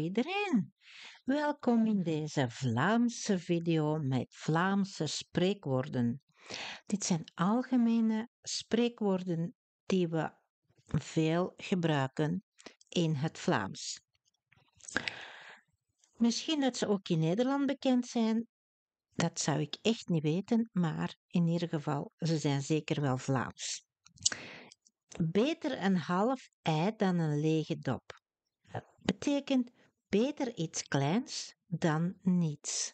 iedereen. Welkom in deze Vlaamse video met Vlaamse spreekwoorden. Dit zijn algemene spreekwoorden die we veel gebruiken in het Vlaams. Misschien dat ze ook in Nederland bekend zijn, dat zou ik echt niet weten, maar in ieder geval, ze zijn zeker wel Vlaams. Beter een half ei dan een lege dop. Dat betekent Beter iets kleins dan niets.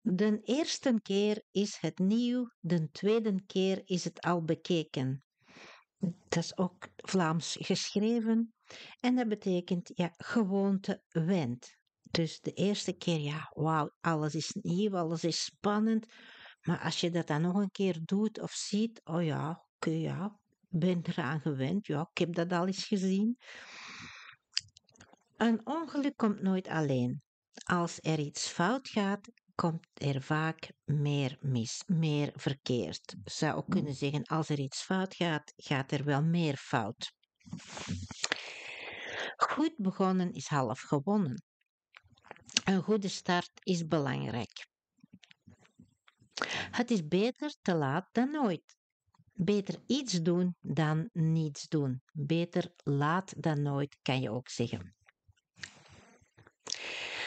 De eerste keer is het nieuw, de tweede keer is het al bekeken. Dat is ook Vlaams geschreven en dat betekent ja, gewoonte wend. Dus de eerste keer, ja, wauw, alles is nieuw, alles is spannend. Maar als je dat dan nog een keer doet of ziet, oh ja, oké, ja, ben eraan gewend, ja, ik heb dat al eens gezien. Een ongeluk komt nooit alleen. Als er iets fout gaat, komt er vaak meer mis, meer verkeerd. Zou ook kunnen zeggen, als er iets fout gaat, gaat er wel meer fout. Goed begonnen is half gewonnen. Een goede start is belangrijk. Het is beter te laat dan nooit. Beter iets doen dan niets doen. Beter laat dan nooit, kan je ook zeggen.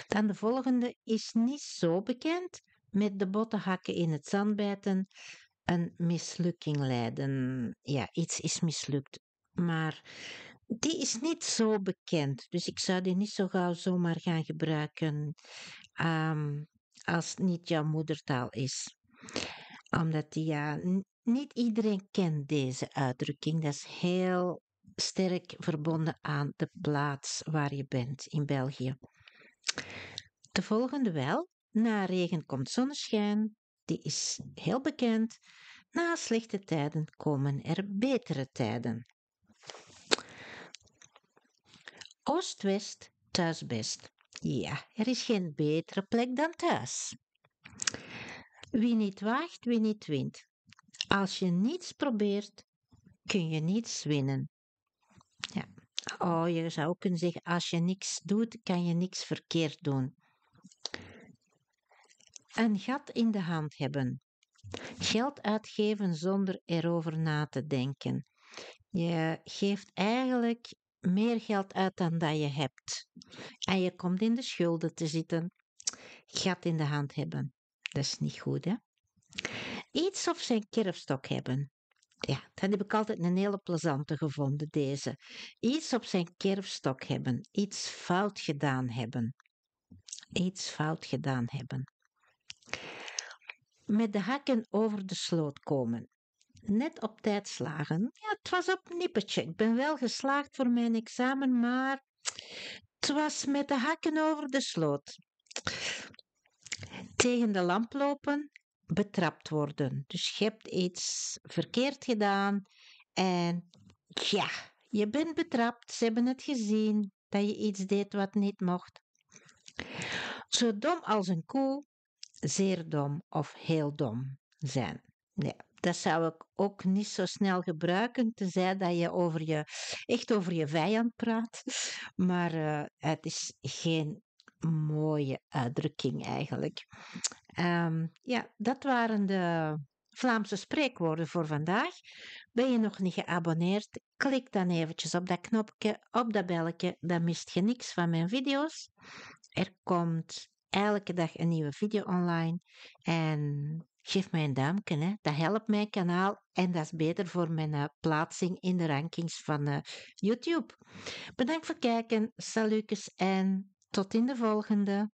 Dan de volgende is niet zo bekend. Met de botten hakken in het zand bijten. Een mislukking leiden. Ja, iets is mislukt. Maar die is niet zo bekend. Dus ik zou die niet zo gauw zomaar gaan gebruiken ehm, als het niet jouw moedertaal is. Omdat die, ja, niet iedereen kent deze uitdrukking. Dat is heel sterk verbonden aan de plaats waar je bent in België. De volgende wel. Na regen komt zonneschijn. Die is heel bekend. Na slechte tijden komen er betere tijden. Oost-West, thuis best. Ja, er is geen betere plek dan thuis. Wie niet waagt, wie niet wint. Als je niets probeert, kun je niets winnen. Ja. Oh, je zou kunnen zeggen, als je niks doet, kan je niks verkeerd doen. Een gat in de hand hebben. Geld uitgeven zonder erover na te denken. Je geeft eigenlijk meer geld uit dan dat je hebt. En je komt in de schulden te zitten. Gat in de hand hebben. Dat is niet goed, hè? Iets of zijn kerfstok hebben. Ja, dat heb ik altijd een hele plezante gevonden, deze. Iets op zijn kerfstok hebben, iets fout gedaan hebben. Iets fout gedaan hebben. Met de hakken over de sloot komen. Net op tijd slagen. Ja, het was op nippertje. Ik ben wel geslaagd voor mijn examen, maar het was met de hakken over de sloot. Tegen de lamp lopen, betrapt worden. Dus je hebt iets verkeerd gedaan en ja, je bent betrapt. Ze hebben het gezien dat je iets deed wat niet mocht. Zo dom als een koe, zeer dom of heel dom zijn. Ja, dat zou ik ook niet zo snel gebruiken, tenzij dat je, over je echt over je vijand praat. Maar eh, het is geen mooie uitdrukking eigenlijk. Ehm, ja, dat waren de Vlaamse spreekwoorden voor vandaag. Ben je nog niet geabonneerd? Klik dan eventjes op dat knopje, op dat belletje, dan mist je niks van mijn video's. Er komt elke dag een nieuwe video online en geef mij een duimpje, hè. dat helpt mijn kanaal en dat is beter voor mijn eh, plaatsing in de rankings van eh, YouTube. Bedankt voor het kijken, salutjes en tot in de volgende.